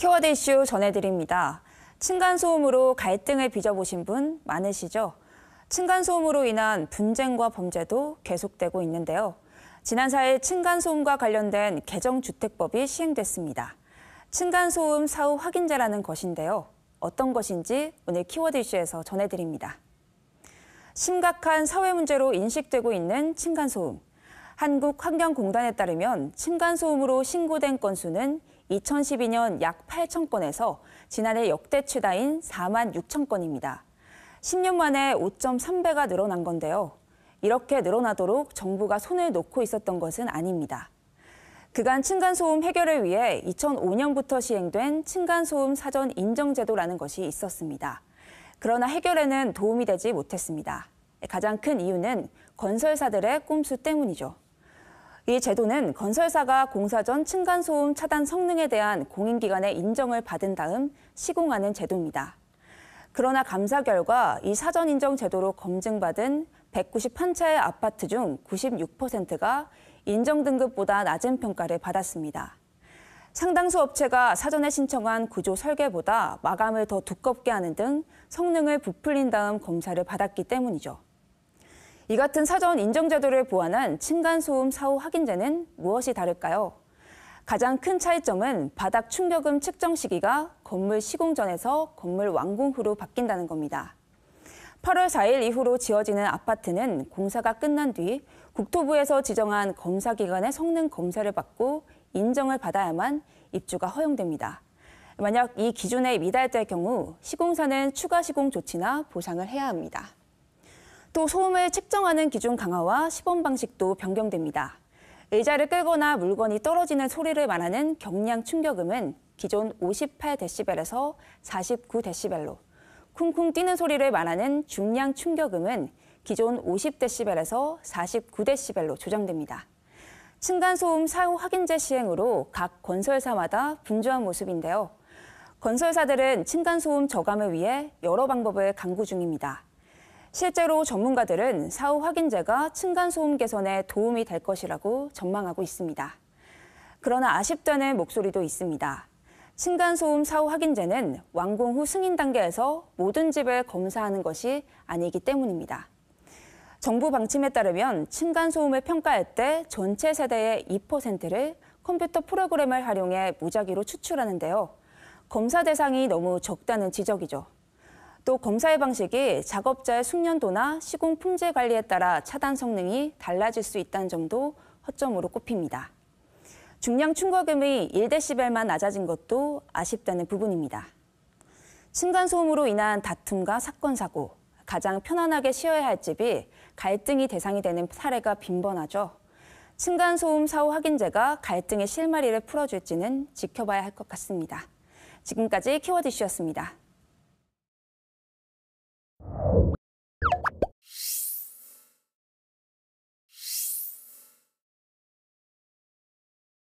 키워드 이슈 전해드립니다. 층간소음으로 갈등을 빚어보신 분 많으시죠? 층간소음으로 인한 분쟁과 범죄도 계속되고 있는데요. 지난 4일 층간소음과 관련된 개정주택법이 시행됐습니다. 층간소음 사후 확인제라는 것인데요. 어떤 것인지 오늘 키워드 이슈에서 전해드립니다. 심각한 사회 문제로 인식되고 있는 층간소음. 한국환경공단에 따르면 층간소음으로 신고된 건수는 2012년 약 8천 건에서 지난해 역대 최다인 4만 6천 건입니다. 10년 만에 5.3배가 늘어난 건데요. 이렇게 늘어나도록 정부가 손을 놓고 있었던 것은 아닙니다. 그간 층간소음 해결을 위해 2005년부터 시행된 층간소음 사전 인정제도라는 것이 있었습니다. 그러나 해결에는 도움이 되지 못했습니다. 가장 큰 이유는 건설사들의 꼼수 때문이죠. 이 제도는 건설사가 공사 전 층간소음 차단 성능에 대한 공인기관의 인정을 받은 다음 시공하는 제도입니다. 그러나 감사 결과 이 사전 인정 제도로 검증받은 191차의 아파트 중 96%가 인정 등급보다 낮은 평가를 받았습니다. 상당수 업체가 사전에 신청한 구조 설계보다 마감을 더 두껍게 하는 등 성능을 부풀린 다음 검사를 받았기 때문이죠. 이 같은 사전 인정제도를 보완한 층간소음 사후 확인제는 무엇이 다를까요? 가장 큰 차이점은 바닥 충격음 측정 시기가 건물 시공 전에서 건물 완공 후로 바뀐다는 겁니다. 8월 4일 이후로 지어지는 아파트는 공사가 끝난 뒤 국토부에서 지정한 검사 기관의 성능 검사를 받고 인정을 받아야만 입주가 허용됩니다. 만약 이 기준에 미달될 경우 시공사는 추가 시공 조치나 보상을 해야 합니다. 또 소음을 측정하는 기준 강화와 시범 방식도 변경됩니다. 의자를 끌거나 물건이 떨어지는 소리를 말하는 경량 충격음은 기존 58데시벨에서 49데시벨로, 쿵쿵 뛰는 소리를 말하는 중량 충격음은 기존 50데시벨에서 49데시벨로 조정됩니다. 층간소음 사후 확인제 시행으로 각 건설사마다 분주한 모습인데요. 건설사들은 층간소음 저감을 위해 여러 방법을 강구 중입니다. 실제로 전문가들은 사후 확인제가 층간소음 개선에 도움이 될 것이라고 전망하고 있습니다. 그러나 아쉽다는 목소리도 있습니다. 층간소음 사후 확인제는 완공 후 승인 단계에서 모든 집을 검사하는 것이 아니기 때문입니다. 정부 방침에 따르면 층간소음을 평가할 때 전체 세대의 2%를 컴퓨터 프로그램을 활용해 무작위로 추출하는데요. 검사 대상이 너무 적다는 지적이죠. 또 검사의 방식이 작업자의 숙련도나 시공 품질 관리에 따라 차단 성능이 달라질 수 있다는 점도 허점으로 꼽힙니다. 중량 충격음이 1dB만 낮아진 것도 아쉽다는 부분입니다. 층간소음으로 인한 다툼과 사건, 사고, 가장 편안하게 쉬어야 할 집이 갈등이 대상이 되는 사례가 빈번하죠. 층간소음 사후 확인제가 갈등의 실마리를 풀어줄지는 지켜봐야 할 것 같습니다. 지금까지 키워드 이슈였습니다.